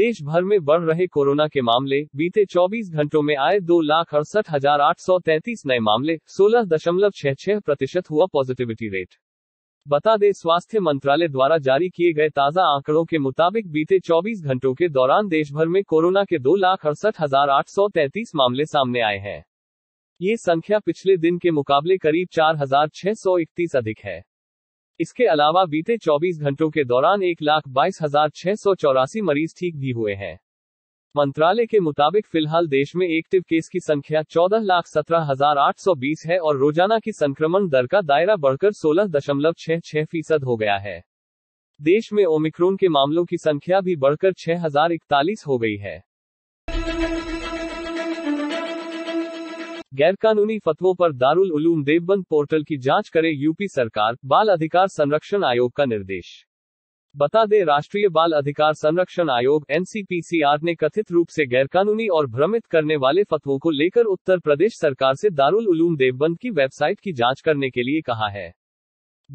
देश भर में बढ़ रहे कोरोना के मामले बीते 24 घंटों में आए दो लाख अड़सठ हजार आठ सौ तैतीस नए मामले सोलह दशमलव छह छह प्रतिशत हुआ पॉजिटिविटी रेट बता दें स्वास्थ्य मंत्रालय द्वारा जारी किए गए ताजा आंकड़ों के मुताबिक बीते 24 घंटों के दौरान देश भर में कोरोना के दो लाख अड़सठ हजार आठ सौ तैतीस मामले सामने आए हैं ये संख्या पिछले दिन के मुकाबले करीब चार हजार छह सौ इकतीस अधिक है इसके अलावा बीते 24 घंटों के दौरान एक लाख बाईस हजार छह सौ चौरासी मरीज ठीक भी हुए हैं मंत्रालय के मुताबिक फिलहाल देश में एक्टिव केस की संख्या चौदह लाख सत्रह हजार आठ सौ बीस है और रोजाना की संक्रमण दर का दायरा बढ़कर सोलह दशमलव छह छह फीसद हो गया है देश में ओमिक्रोन के मामलों की संख्या भी बढ़कर छह हजार इकतालीस हो गई है गैरकानूनी फतवों पर दारुल उलूम देवबंद पोर्टल की जांच करे यूपी सरकार बाल अधिकार संरक्षण आयोग का निर्देश बता दे राष्ट्रीय बाल अधिकार संरक्षण आयोग एनसीपीसीआर ने कथित रूप से गैरकानूनी और भ्रमित करने वाले फतवों को लेकर उत्तर प्रदेश सरकार से दारुल उलूम देवबंद की वेबसाइट की जांच करने के लिए कहा है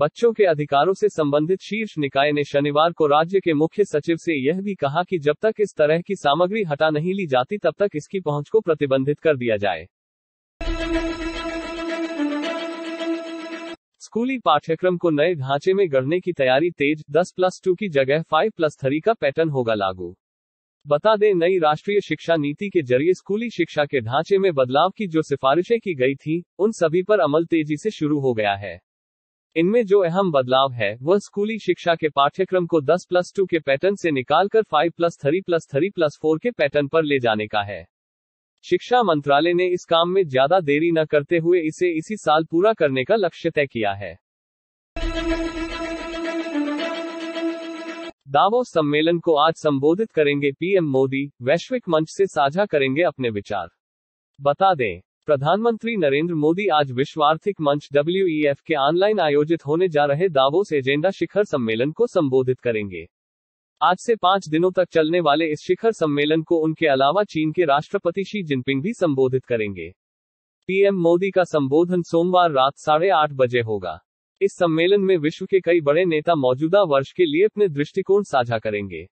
बच्चों के अधिकारों से संबंधित शीर्ष निकाय ने शनिवार को राज्य के मुख्य सचिव से यह भी कहा कि जब तक इस तरह की सामग्री हटा नहीं ली जाती तब तक इसकी पहुंच को प्रतिबंधित कर दिया जाए स्कूली पाठ्यक्रम को नए ढांचे में गढ़ने की तैयारी तेज 10 प्लस टू की जगह 5 प्लस थ्री का पैटर्न होगा लागू बता दें नई राष्ट्रीय शिक्षा नीति के जरिए स्कूली शिक्षा के ढांचे में बदलाव की जो सिफारिशें की गई थी उन सभी पर अमल तेजी से शुरू हो गया है इनमें जो अहम बदलाव है वह स्कूली शिक्षा के पाठ्यक्रम को 10 प्लस टू के पैटर्न से निकालकर 5 plus three plus three plus four के पैटर्न पर ले जाने का है शिक्षा मंत्रालय ने इस काम में ज्यादा देरी न करते हुए इसे इसी साल पूरा करने का लक्ष्य तय किया है दावोस सम्मेलन को आज संबोधित करेंगे पीएम मोदी वैश्विक मंच से साझा करेंगे अपने विचार बता दें प्रधानमंत्री नरेंद्र मोदी आज विश्व आर्थिक मंच डब्ल्यू के ऑनलाइन आयोजित होने जा रहे दावोस एजेंडा शिखर सम्मेलन को संबोधित करेंगे आज से पांच दिनों तक चलने वाले इस शिखर सम्मेलन को उनके अलावा चीन के राष्ट्रपति शी जिनपिंग भी संबोधित करेंगे पीएम मोदी का संबोधन सोमवार रात साढ़े आठ बजे होगा इस सम्मेलन में विश्व के कई बड़े नेता मौजूदा वर्ष के लिए अपने दृष्टिकोण साझा करेंगे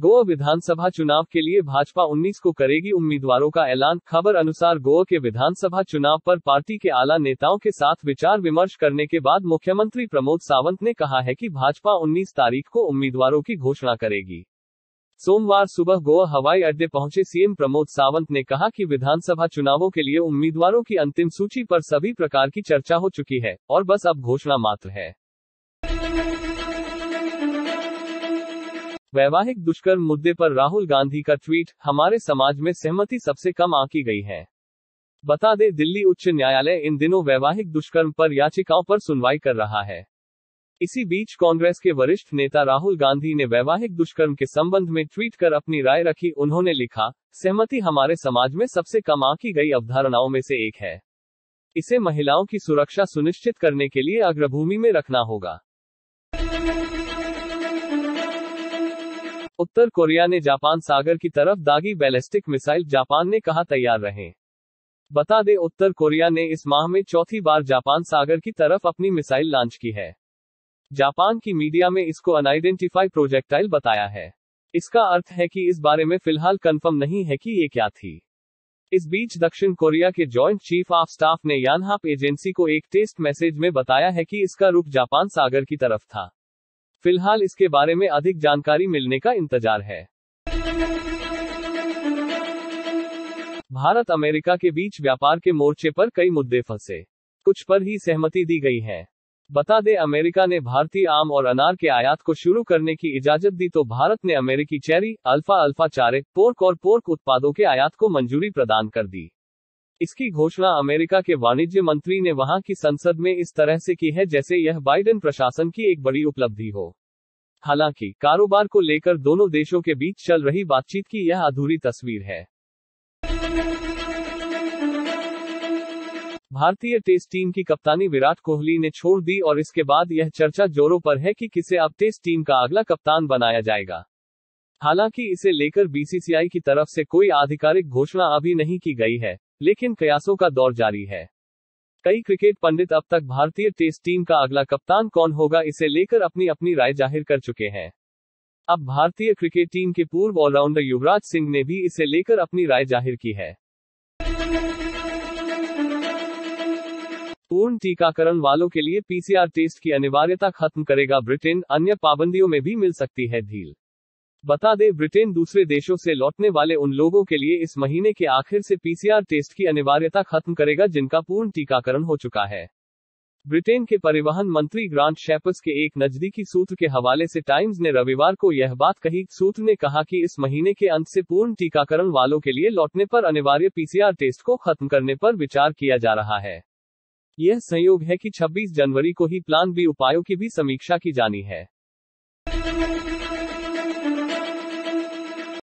गोवा विधानसभा चुनाव के लिए भाजपा 19 को करेगी उम्मीदवारों का ऐलान खबर अनुसार गोवा के विधानसभा चुनाव पर पार्टी के आला नेताओं के साथ विचार विमर्श करने के बाद मुख्यमंत्री प्रमोद सावंत ने कहा है कि भाजपा 19 तारीख को उम्मीदवारों की घोषणा करेगी सोमवार सुबह गोवा हवाई अड्डे पहुंचे सीएम प्रमोद सावंत ने कहा कि विधानसभा चुनावों के लिए उम्मीदवारों की अंतिम सूची पर सभी प्रकार की चर्चा हो चुकी है और बस अब घोषणा मात्र है वैवाहिक दुष्कर्म मुद्दे पर राहुल गांधी का ट्वीट हमारे समाज में सहमति सबसे कम आकी गई है बता दें दिल्ली उच्च न्यायालय इन दिनों वैवाहिक दुष्कर्म पर याचिकाओं पर सुनवाई कर रहा है इसी बीच कांग्रेस के वरिष्ठ नेता राहुल गांधी ने वैवाहिक दुष्कर्म के संबंध में ट्वीट कर अपनी राय रखी उन्होंने लिखा सहमति हमारे समाज में सबसे कम आकी गई अवधारणाओं में से एक है इसे महिलाओं की सुरक्षा सुनिश्चित करने के लिए अग्रभूमि में रखना होगा उत्तर कोरिया ने जापान सागर की तरफ दागी बैलिस्टिक मिसाइल जापान ने कहा तैयार रहे बता दे उत्तर कोरिया ने इस माह में चौथी बार जापान सागर की तरफ अपनी मिसाइल लॉन्च की है जापान की मीडिया में इसको अनआइडेंटिफाई प्रोजेक्टाइल बताया है इसका अर्थ है कि इस बारे में फिलहाल कंफर्म नहीं है कि ये क्या थी इस बीच दक्षिण कोरिया के जॉइंट चीफ ऑफ स्टाफ ने यानहाप एजेंसी को एक टेस्ट मैसेज में बताया है कि इसका रुख जापान सागर की तरफ था फिलहाल इसके बारे में अधिक जानकारी मिलने का इंतजार है भारत अमेरिका के बीच व्यापार के मोर्चे पर कई मुद्दे फंसे कुछ पर ही सहमति दी गई है बता दें अमेरिका ने भारतीय आम और अनार के आयात को शुरू करने की इजाजत दी तो भारत ने अमेरिकी चेरी अल्फा अल्फा चारे पोर्क और पोर्क उत्पादों के आयात को मंजूरी प्रदान कर दी इसकी घोषणा अमेरिका के वाणिज्य मंत्री ने वहां की संसद में इस तरह से की है जैसे यह बाइडेन प्रशासन की एक बड़ी उपलब्धि हो हालांकि कारोबार को लेकर दोनों देशों के बीच चल रही बातचीत की यह अधूरी तस्वीर है भारतीय टेस्ट टीम की कप्तानी विराट कोहली ने छोड़ दी और इसके बाद यह चर्चा जोरों पर है कि किसे अब टेस्ट टीम का अगला कप्तान बनाया जाएगा हालांकि इसे लेकर बीसीसीआई की तरफ से कोई आधिकारिक घोषणा अभी नहीं की गई है लेकिन कयासों का दौर जारी है कई क्रिकेट पंडित अब तक भारतीय टेस्ट टीम का अगला कप्तान कौन होगा इसे लेकर अपनी अपनी राय जाहिर कर चुके हैं अब भारतीय क्रिकेट टीम के पूर्व ऑलराउंडर युवराज सिंह ने भी इसे लेकर अपनी राय जाहिर की है पूर्ण टीकाकरण वालों के लिए पीसीआर टेस्ट की अनिवार्यता खत्म करेगा ब्रिटेन अन्य पाबंदियों में भी मिल सकती है ढील बता दें ब्रिटेन दूसरे देशों से लौटने वाले उन लोगों के लिए इस महीने के आखिर से पीसीआर टेस्ट की अनिवार्यता खत्म करेगा जिनका पूर्ण टीकाकरण हो चुका है ब्रिटेन के परिवहन मंत्री ग्रांट शेपस के एक नजदीकी सूत्र के हवाले से टाइम्स ने रविवार को यह बात कही सूत्र ने कहा कि इस महीने के अंत से पूर्ण टीकाकरण वालों के लिए लौटने पर अनिवार्य पीसीआर टेस्ट को खत्म करने पर विचार किया जा रहा है यह संयोग है कि 26 जनवरी को ही प्लान बी उपायों की भी समीक्षा की जानी है